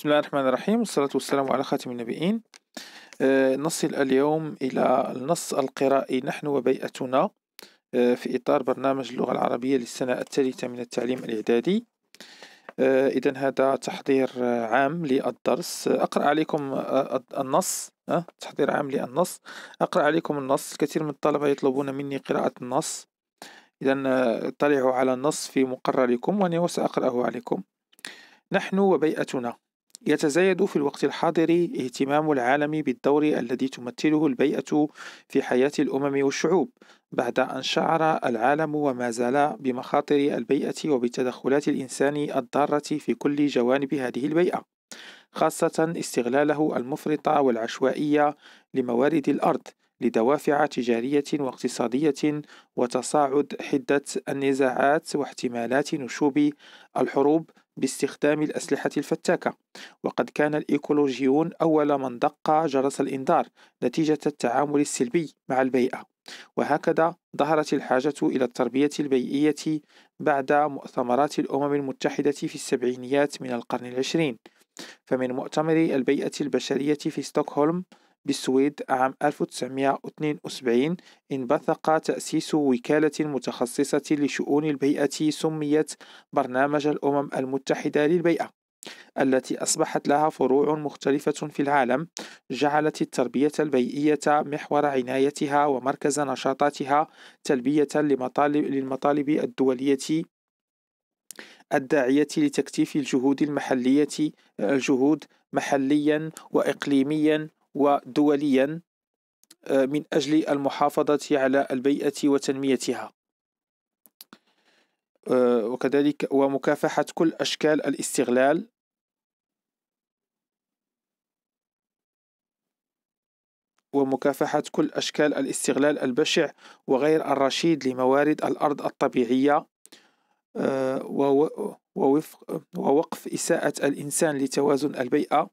بسم الله الرحمن الرحيم والصلاة والسلام على خاتم النبيين آه، نصل اليوم إلى النص القرائي نحن وبيئتنا آه، في إطار برنامج اللغة العربية للسنة الثالثة من التعليم الإعدادي آه، إذا هذا تحضير عام للدرس أقرأ عليكم النص تحضير عام للنص أقرأ عليكم النص الكثير من الطلبة يطلبون مني قراءة النص إذا اطلعوا على النص في مقرركم وأنا سأقرأه عليكم نحن وبيئتنا يتزايد في الوقت الحاضر اهتمام العالم بالدور الذي تمثله البيئة في حياة الأمم والشعوب بعد أن شعر العالم وما زال بمخاطر البيئة وبتدخلات الإنسان الضارة في كل جوانب هذه البيئة خاصة استغلاله المفرط والعشوائي لموارد الأرض لدوافع تجارية واقتصادية وتصاعد حدة النزاعات واحتمالات نشوب الحروب باستخدام الأسلحة الفتاكة وقد كان الإيكولوجيون أول من دق جرس الإنذار نتيجة التعامل السلبي مع البيئة وهكذا ظهرت الحاجة إلى التربية البيئية بعد مؤتمرات الأمم المتحدة في السبعينيات من القرن العشرين فمن مؤتمر البيئة البشرية في ستوكهولم بالسويد عام 1972 انبثق تأسيس وكالة متخصصة لشؤون البيئة سميت برنامج الأمم المتحدة للبيئة التي أصبحت لها فروع مختلفة في العالم جعلت التربية البيئية محور عنايتها ومركز نشاطاتها تلبية لمطالب للمطالب الدولية الداعية لتكثيف الجهود المحلية الجهود محليا وإقليميا ودوليا آه، من أجل المحافظة على البيئة وتنميتها آه، وكذلك ومكافحة كل أشكال الاستغلال ومكافحة كل أشكال الاستغلال البشع وغير الرشيد لموارد الأرض الطبيعية آه، ووقف إساءة الإنسان لتوازن البيئة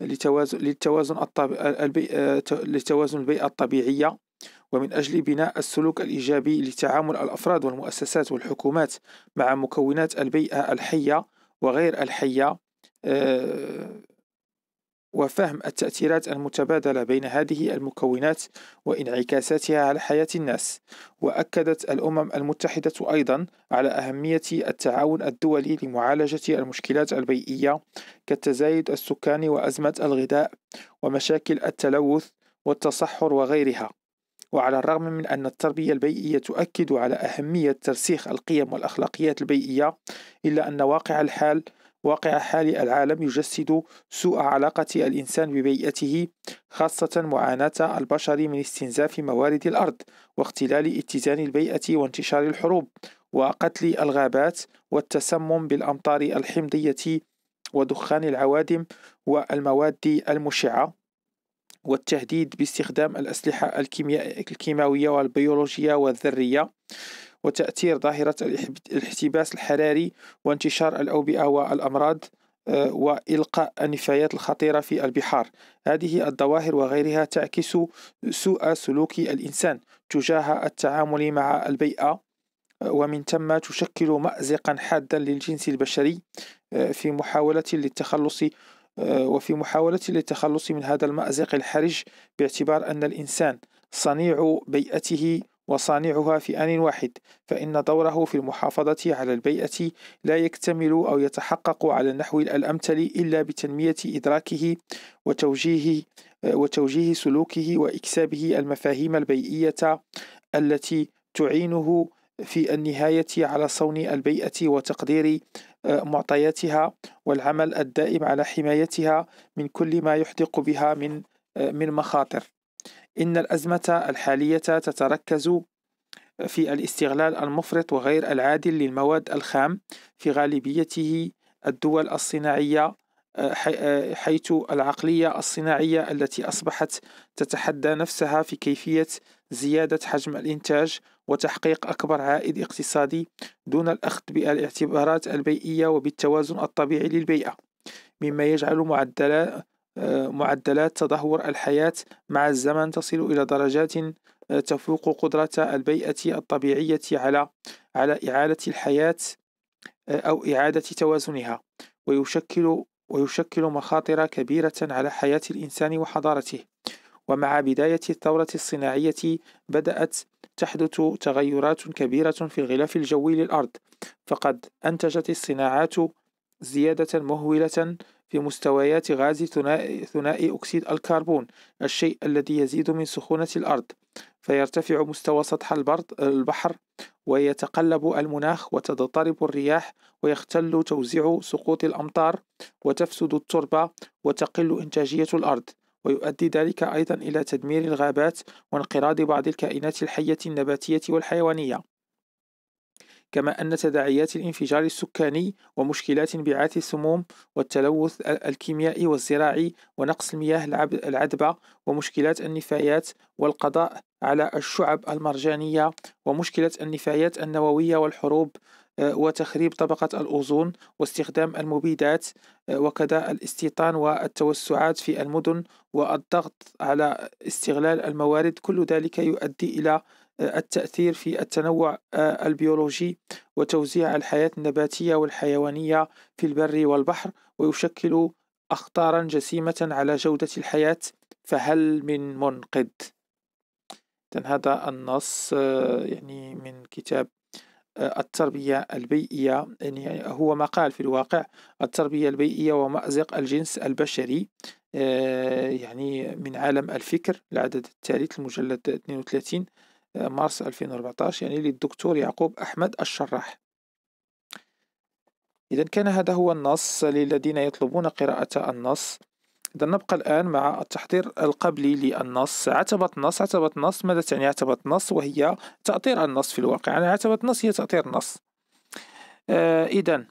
لتوازن للتوازن آه، لتوازن البيئة الطبيعية ومن أجل بناء السلوك الإيجابي لتعامل الأفراد والمؤسسات والحكومات مع مكونات البيئة الحية وغير الحية آه، وفهم التأثيرات المتبادلة بين هذه المكونات وانعكاساتها على حياة الناس وأكدت الأمم المتحدة أيضا على أهمية التعاون الدولي لمعالجة المشكلات البيئية كالتزايد السكاني وأزمة الغذاء ومشاكل التلوث والتصحر وغيرها وعلى الرغم من أن التربية البيئية تؤكد على أهمية ترسيخ القيم والأخلاقيات البيئية إلا أن واقع الحال واقع حال العالم يجسد سوء علاقة الإنسان ببيئته خاصة معاناة البشر من استنزاف موارد الأرض واختلال اتزان البيئة وانتشار الحروب وقتل الغابات والتسمم بالأمطار الحمضية ودخان العوادم والمواد المشعة والتهديد باستخدام الأسلحة الكيماوية والبيولوجية والذرية وتأثير ظاهرة الاحتباس الحراري وانتشار الأوبئة والأمراض آه، وإلقاء النفايات الخطيرة في البحار هذه الظواهر وغيرها تعكس سوء سلوك الإنسان تجاه التعامل مع البيئة آه، ومن ثم تشكل مأزقا حادا للجنس البشري آه، في محاولة للتخلص وفي محاولة للتخلص من هذا المأزق الحرج باعتبار أن الإنسان صنيع بيئته وصانعها في آن واحد فإن دوره في المحافظة على البيئة لا يكتمل أو يتحقق على النحو الأمثل إلا بتنمية إدراكه وتوجيه آه، وتوجيه سلوكه وإكسابه المفاهيم البيئية التي تعينه في النهاية على صون البيئة وتقدير آه، معطياتها والعمل الدائم على حمايتها من كل ما يحدق بها من آه، من مخاطر إن الأزمة الحالية تتركز في الاستغلال المفرط وغير العادل للمواد الخام في غالبيته الدول الصناعية آه، آه، حيث العقلية الصناعية التي أصبحت تتحدى نفسها في كيفية زيادة حجم الإنتاج وتحقيق أكبر عائد اقتصادي دون الأخذ بالاعتبارات البيئية وبالتوازن الطبيعي للبيئة مما يجعل معدلات معدلات تدهور الحياة مع الزمن تصل إلى درجات آه، تفوق قدرة البيئة الطبيعية على على إعالة الحياة آه، أو إعادة توازنها ويشكل ويشكل مخاطر كبيرة على حياة الإنسان وحضارته ومع بداية الثورة الصناعية بدأت تحدث تغيرات كبيرة في الغلاف الجوي للأرض فقد أنتجت الصناعات زيادة مهولة بمستويات غاز ثنائي, أكسيد الكربون الشيء الذي يزيد من سخونة الأرض فيرتفع مستوى سطح البحر ويتقلب المناخ وتضطرب الرياح ويختل توزيع سقوط الأمطار وتفسد التربة وتقل إنتاجية الأرض ويؤدي ذلك أيضا إلى تدمير الغابات وانقراض بعض الكائنات الحية النباتية والحيوانية كما أن تداعيات الانفجار السكاني ومشكلات انبعاث السموم والتلوث الكيميائي والزراعي ونقص المياه العذبة ومشكلات النفايات والقضاء على الشعب المرجانية ومشكلة النفايات النووية والحروب آه، وتخريب طبقة الأوزون واستخدام المبيدات آه، وكذا الاستيطان والتوسعات في المدن والضغط على استغلال الموارد كل ذلك يؤدي إلى التأثير في التنوع آه، البيولوجي وتوزيع الحياة النباتية والحيوانية في البر والبحر ويشكل أخطارا جسيمة على جودة الحياة فهل من منقذ؟ هذا النص آه، يعني من كتاب آه، التربية البيئية يعني هو مقال في الواقع التربية البيئية ومأزق الجنس البشري يعني من عالم الفكر العدد الثالث المجلد 32 مارس 2014 يعني للدكتور يعقوب أحمد الشراح إذا كان هذا هو النص للذين يطلبون قراءة النص إذا نبقى الآن مع التحضير القبلي للنص عتبة نص عتبة نص ماذا تعني عتبة نص وهي تأطير النص في الواقع يعني عتبة نص هي تأطير النص آه إذا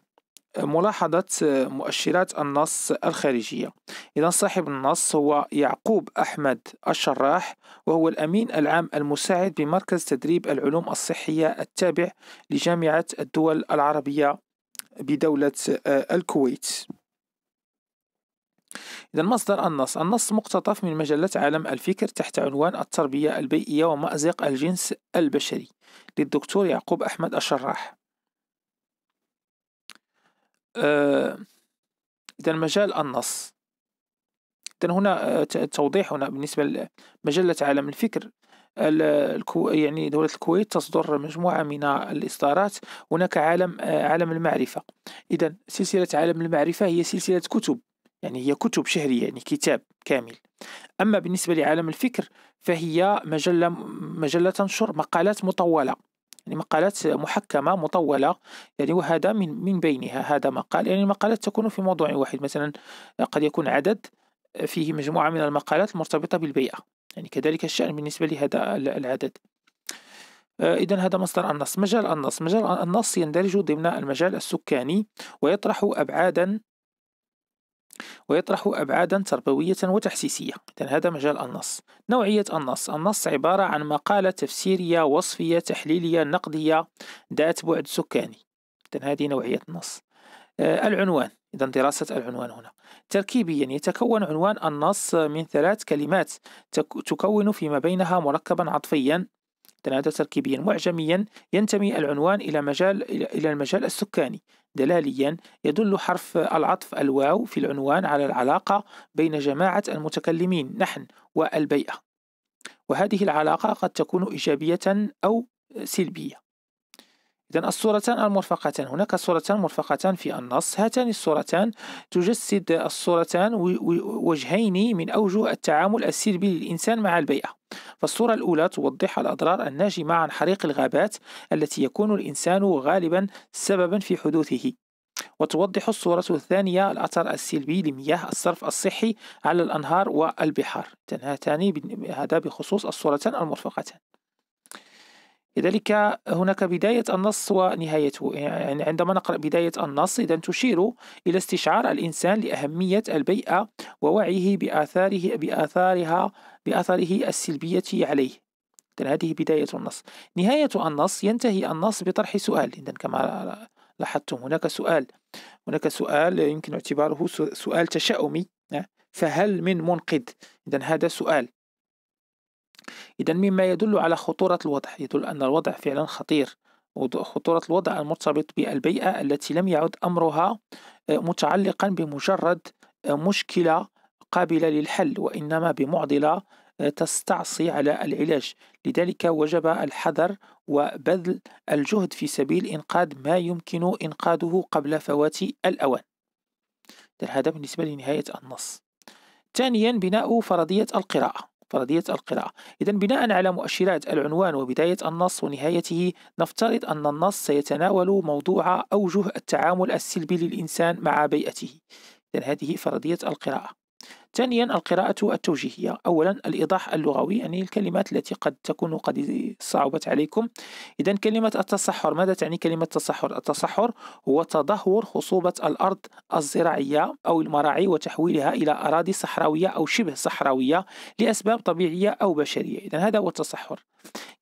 ملاحظة مؤشرات النص الخارجية إذا صاحب النص هو يعقوب أحمد الشراح وهو الأمين العام المساعد بمركز تدريب العلوم الصحية التابع لجامعة الدول العربية بدولة آه، الكويت إذا مصدر النص النص مقتطف من مجلة عالم الفكر تحت عنوان التربية البيئية ومأزق الجنس البشري للدكتور يعقوب أحمد الشراح إذا آه، مجال النص إذا هنا آه، توضيح هنا بالنسبة لمجلة عالم الفكر الكو يعني دولة الكويت تصدر مجموعة من الإصدارات هناك عالم آه، عالم المعرفة إذا سلسلة عالم المعرفة هي سلسلة كتب يعني هي كتب شهرية يعني كتاب كامل أما بالنسبة لعالم الفكر فهي مجلة مجلة تنشر مقالات مطولة يعني مقالات محكمة مطولة يعني وهذا من من بينها هذا مقال يعني المقالات تكون في موضوع واحد مثلا قد يكون عدد فيه مجموعة من المقالات المرتبطة بالبيئة يعني كذلك الشأن بالنسبة لهذا العدد آه، إذا هذا مصدر النص مجال النص مجال النص يندرج ضمن المجال السكاني ويطرح أبعادا ويطرح أبعادا تربوية وتحسيسية إذن هذا مجال النص نوعية النص النص عبارة عن مقالة تفسيرية وصفية تحليلية نقدية ذات بعد سكاني إذن هذه نوعية النص آه العنوان إذا دراسة العنوان هنا تركيبيا يتكون عنوان النص من ثلاث كلمات تكون فيما بينها مركبا عطفيا تنادى تركيبيا معجميا ينتمي العنوان إلى مجال إلى المجال السكاني دلاليا يدل حرف العطف الواو في العنوان على العلاقة بين جماعة المتكلمين نحن والبيئة وهذه العلاقة قد تكون إيجابية أو سلبية إذا الصورتان المرفقتان هناك صورتان مرفقتان في النص هاتان الصورتان تجسد الصورتان وجهين من أوجه التعامل السلبي للإنسان مع البيئة فالصورة الأولى توضح الأضرار الناجمة عن حريق الغابات التي يكون الإنسان غالبا سببا في حدوثه وتوضح الصورة الثانية الأثر السلبي لمياه الصرف الصحي على الأنهار والبحار هاتان هذا بخصوص الصورتان المرفقتان لذلك هناك بداية النص ونهايته يعني عندما نقرأ بداية النص إذا تشير إلى استشعار الإنسان لأهمية البيئة ووعيه بآثاره بآثارها بآثاره السلبية عليه إذا هذه بداية النص نهاية النص ينتهي النص بطرح سؤال إذا كما لاحظتم هناك سؤال هناك سؤال يمكن اعتباره سؤال تشاؤمي فهل من منقذ إذا هذا سؤال إذا مما يدل على خطورة الوضع يدل أن الوضع فعلا خطير خطورة الوضع المرتبط بالبيئة التي لم يعد أمرها آه، متعلقا بمجرد آه، مشكلة قابلة للحل وإنما بمعضلة آه، تستعصي على العلاج لذلك وجب الحذر وبذل الجهد في سبيل إنقاذ ما يمكن إنقاذه قبل فوات الأوان هذا بالنسبة لنهاية النص ثانيا بناء فرضية القراءة فرضية القراءة إذا بناء على مؤشرات العنوان وبداية النص ونهايته نفترض أن النص سيتناول موضوع أوجه التعامل السلبي للإنسان مع بيئته إذا هذه فرضية القراءة ثانيا القراءة التوجيهية أولا الإيضاح اللغوي يعني الكلمات التي قد تكون قد صعبت عليكم إذا كلمة التصحر ماذا تعني كلمة التصحر؟ التصحر هو تدهور خصوبة الأرض الزراعية أو المراعي وتحويلها إلى أراضي صحراوية أو شبه صحراوية لأسباب طبيعية أو بشرية إذا هذا هو التصحر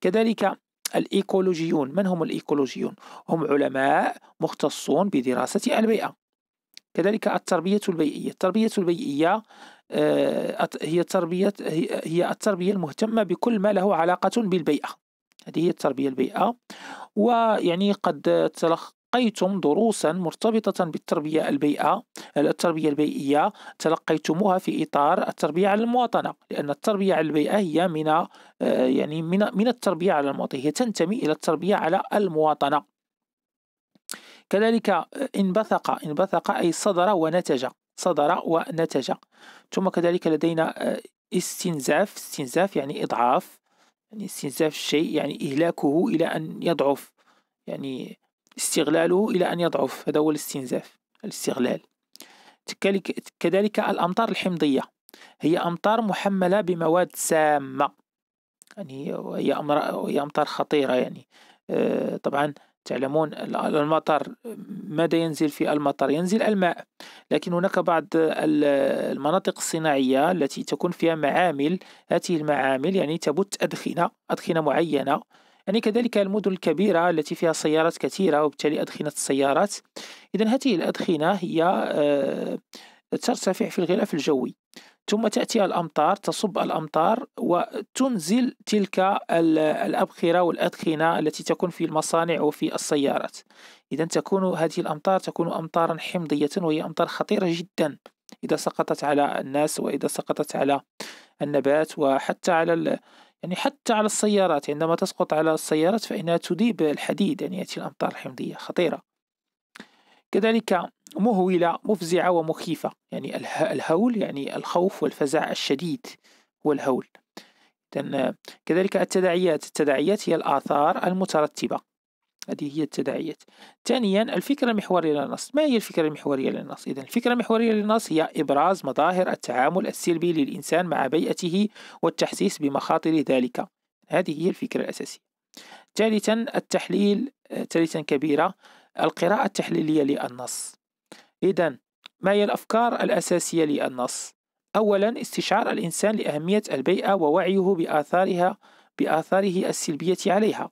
كذلك الإيكولوجيون من هم الإيكولوجيون؟ هم علماء مختصون بدراسة البيئة كذلك التربية البيئية التربية البيئية آه، هي تربية هي التربية المهتمة بكل ما له علاقة بالبيئة هذه هي التربية البيئة ويعني قد تلقيتم دروسا مرتبطة بالتربية البيئة التربية البيئية تلقيتموها في إطار التربية على المواطنة لأن التربية على البيئة هي من آه، يعني من من التربية على المواطنة هي تنتمي إلى التربية على المواطنة كذلك انبثق انبثق أي صدر ونتج صدر ونتج ثم كذلك لدينا آه، استنزاف استنزاف يعني إضعاف يعني استنزاف الشيء يعني إهلاكه إلى أن يضعف يعني استغلاله إلى أن يضعف هذا هو الاستنزاف الاستغلال كذلك الأمطار الحمضية هي أمطار محملة بمواد سامة يعني هي أمطار خطيرة يعني آه، طبعا تعلمون المطر ماذا ينزل في المطر ينزل الماء لكن هناك بعض المناطق الصناعية التي تكون فيها معامل هذه المعامل يعني تبت أدخنة أدخنة معينة يعني كذلك المدن الكبيرة التي فيها سيارات كثيرة وبالتالي أدخنة السيارات إذا هذه الأدخنة هي آه، ترتفع في الغلاف الجوي ثم تأتي الأمطار تصب الأمطار وتنزل تلك الأبخرة والأدخنة التي تكون في المصانع وفي السيارات إذا تكون هذه الأمطار تكون أمطارا حمضية وهي أمطار خطيرة جدا إذا سقطت على الناس وإذا سقطت على النبات وحتى على يعني حتى على السيارات عندما تسقط على السيارات فإنها تذيب الحديد يعني يأتي الأمطار الحمضية خطيرة كذلك مهولة مفزعة ومخيفة يعني الهول يعني الخوف والفزع الشديد والهول كذلك التداعيات التداعيات هي الآثار المترتبة هذه هي التداعيات ثانيا الفكرة المحورية للنص ما هي الفكرة المحورية للنص إذا الفكرة المحورية للنص هي إبراز مظاهر التعامل السلبي للإنسان مع بيئته والتحسيس بمخاطر ذلك هذه هي الفكرة الأساسية ثالثا التحليل ثالثا كبيرة القراءة التحليلية للنص إذا ما هي الأفكار الأساسية للنص؟ أولا استشعار الإنسان لأهمية البيئة ووعيه بآثارها بآثاره السلبية عليها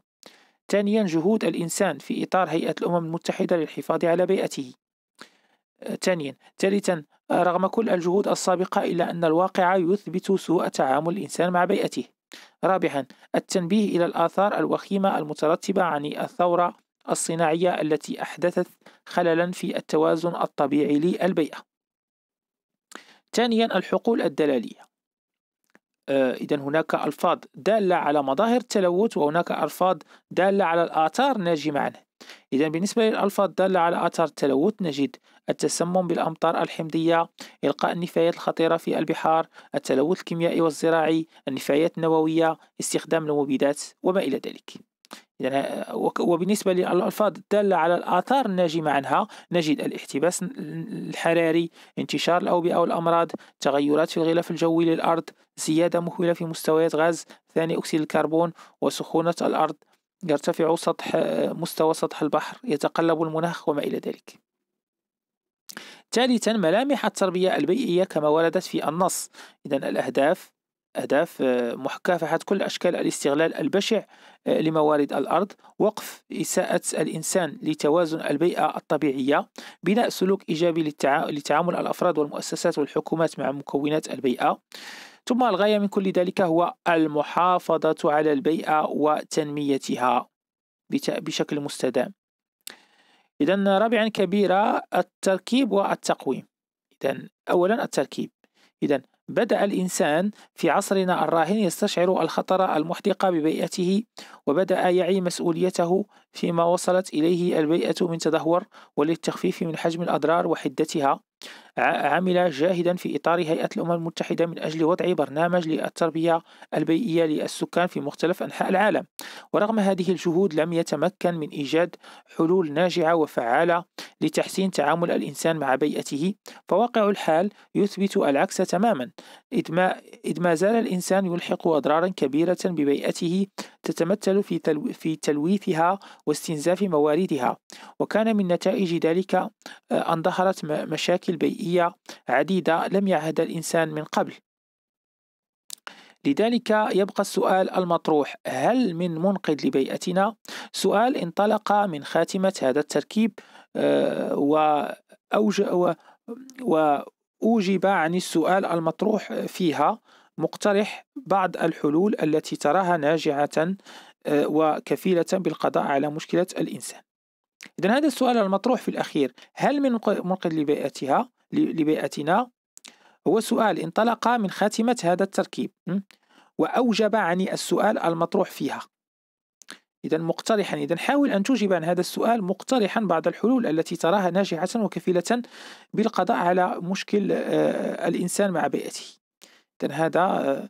ثانيا جهود الإنسان في إطار هيئة الأمم المتحدة للحفاظ على بيئته ثانيا ثالثا رغم كل الجهود السابقة إلا أن الواقع يثبت سوء تعامل الإنسان مع بيئته رابعا التنبيه إلى الآثار الوخيمة المترتبة عن الثورة الصناعية التي أحدثت خللا في التوازن الطبيعي للبيئة ثانيا الحقول الدلالية آه، إذا هناك ألفاظ دالة على مظاهر التلوث وهناك ألفاظ دالة على الآثار الناجمة عنه إذا بالنسبة للألفاظ الدالة على آثار التلوث نجد التسمم بالأمطار الحمضية إلقاء النفايات الخطيرة في البحار التلوث الكيميائي والزراعي النفايات النووية استخدام المبيدات وما إلى ذلك يعني وبالنسبة للألفاظ الدالة على الآثار الناجمة عنها نجد الاحتباس الحراري انتشار الأوبئة والأمراض تغيرات في الغلاف الجوي للأرض زيادة مهولة في مستويات غاز ثاني أكسيد الكربون وسخونة الأرض يرتفع سطح مستوى سطح البحر يتقلب المناخ وما إلى ذلك ثالثا ملامح التربية البيئية كما وردت في النص إذا الأهداف أهداف آه، مكافحة كل أشكال الاستغلال البشع آه، لموارد الأرض وقف إساءة الإنسان لتوازن البيئة الطبيعية بناء سلوك إيجابي لتعامل الأفراد والمؤسسات والحكومات مع مكونات البيئة ثم الغاية من كل ذلك هو المحافظة على البيئة وتنميتها بشكل مستدام إذا رابعا كبيرة التركيب والتقويم إذا أولا التركيب إذا بدأ الإنسان في عصرنا الراهن يستشعر الخطر المحدق ببيئته وبدأ يعي مسؤوليته فيما وصلت إليه البيئة من تدهور وللتخفيف من حجم الأضرار وحدتها عمل جاهدا في إطار هيئة الأمم المتحدة من أجل وضع برنامج للتربية البيئية للسكان في مختلف أنحاء العالم ورغم هذه الجهود لم يتمكن من إيجاد حلول ناجعة وفعالة لتحسين تعامل الإنسان مع بيئته فواقع الحال يثبت العكس تماما إذ ما, إذ ما زال الإنسان يلحق أضرارا كبيرة ببيئته تتمثل في, تلو في تلويثها واستنزاف مواردها وكان من نتائج ذلك آه، أن ظهرت مشاكل البيئية بيئية عديدة لم يعهد الإنسان من قبل لذلك يبقى السؤال المطروح هل من منقذ لبيئتنا؟ سؤال انطلق من خاتمة هذا التركيب آه، وأوجب عن السؤال المطروح فيها مقترح بعض الحلول التي تراها ناجعة آه، وكفيلة بالقضاء على مشكلة الإنسان إذا هذا السؤال المطروح في الأخير هل من منقذ لبيئتها لبيئتنا هو سؤال انطلق من خاتمة هذا التركيب وأوجب عني السؤال المطروح فيها إذا مقترحا إذا حاول أن توجب عن هذا السؤال مقترحا بعض الحلول التي تراها ناجحة وكفيلة بالقضاء على مشكل آه، الإنسان مع بيئته إذا هذا آه،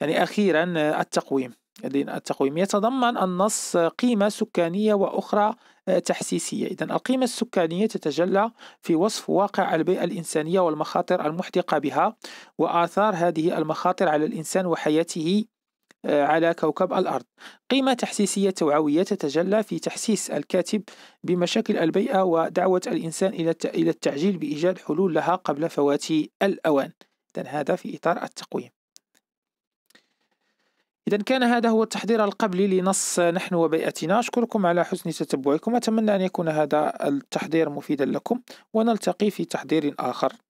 يعني أخيرا آه، التقويم التقويم يتضمن النص قيمة سكانية وأخرى آه، تحسيسية إذا القيمة السكانية تتجلى في وصف واقع البيئة الإنسانية والمخاطر المحدقة بها وآثار هذه المخاطر على الإنسان وحياته آه، على كوكب الأرض قيمة تحسيسية توعوية تتجلى في تحسيس الكاتب بمشاكل البيئة ودعوة الإنسان إلى التعجيل بإيجاد حلول لها قبل فوات الأوان إذن هذا في إطار التقويم إذا كان هذا هو التحضير القبلي لنص نحن وبيئتنا أشكركم على حسن تتبعكم أتمنى أن يكون هذا التحضير مفيدا لكم ونلتقي في تحضير آخر